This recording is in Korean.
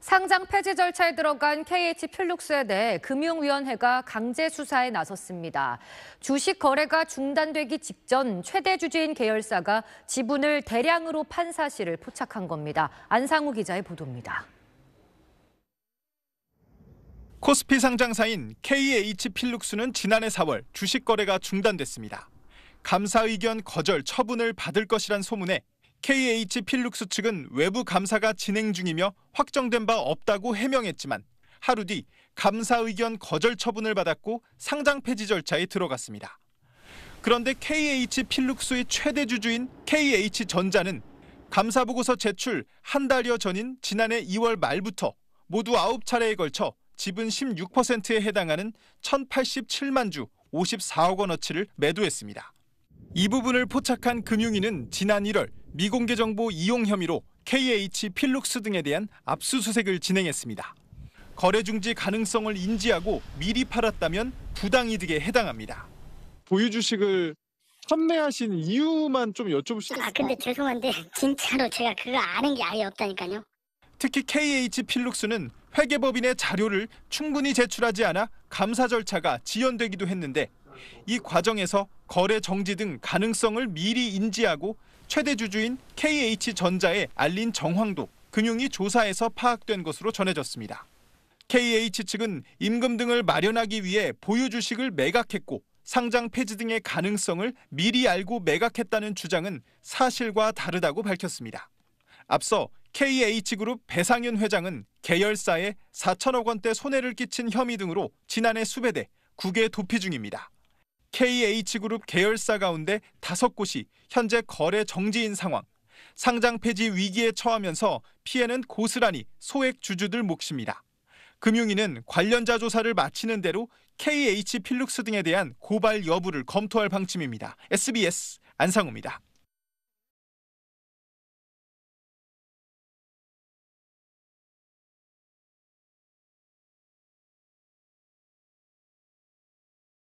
상장 폐지 절차에 들어간 KH 필룩스에 대해 금융위원회가 강제 수사에 나섰습니다. 주식 거래가 중단되기 직전 최대 주주인 계열사가 지분을 대량으로 판 사실을 포착한 겁니다. 안상우 기자의 보도입니다. 코스피 상장사인 KH 필룩스는 지난해 4월 주식 거래가 중단됐습니다. 감사 의견 거절 처분을 받을 것이란 소문에 KH 필룩스 측은 외부 감사가 진행 중이며 확정된 바 없다고 해명했지만 하루 뒤 감사 의견 거절 처분을 받았고 상장 폐지 절차에 들어갔습니다. 그런데 KH 필룩스의 최대 주주인 KH전자는 감사 보고서 제출 한 달여 전인 지난해 2월 말부터 모두 9차례에 걸쳐 지분 16%에 해당하는 1,087만 주 54억 원어치를 매도했습니다. 이 부분을 포착한 금융위는 지난 1월 미공개 정보 이용 혐의로 KH 필룩스 등에 대한 압수수색을 진행했습니다. 거래 중지 가능성을 인지하고 미리 팔았다면 부당이득에 해당합니다. 보유 주식을 판매하신 이유만 좀 여쭤볼 시있아 근데 죄송한데 진짜로 제가 그거 아는 게 아예 없다니까요. 특히 KH 필룩스는 회계법인의 자료를 충분히 제출하지 않아 감사 절차가 지연되기도 했는데 이 과정에서 거래 정지 등 가능성을 미리 인지하고 최대 주주인 KH전자의 알린 정황도 금융위 조사에서 파악된 것으로 전해졌습니다. KH 측은 임금 등을 마련하기 위해 보유 주식을 매각했고 상장 폐지 등의 가능성을 미리 알고 매각했다는 주장은 사실과 다르다고 밝혔습니다. 앞서 KH그룹 배상윤 회장은 계열사에 4천억 원대 손해를 끼친 혐의 등으로 지난해 수배돼 국외 도피 중입니다. KH그룹 계열사 가운데 다섯 곳이 현재 거래 정지인 상황. 상장 폐지 위기에 처하면서 피해는 고스란히 소액 주주들 몫입니다. 금융위는 관련자 조사를 마치는 대로 KH 필룩스 등에 대한 고발 여부를 검토할 방침입니다. SBS 안상우입니다.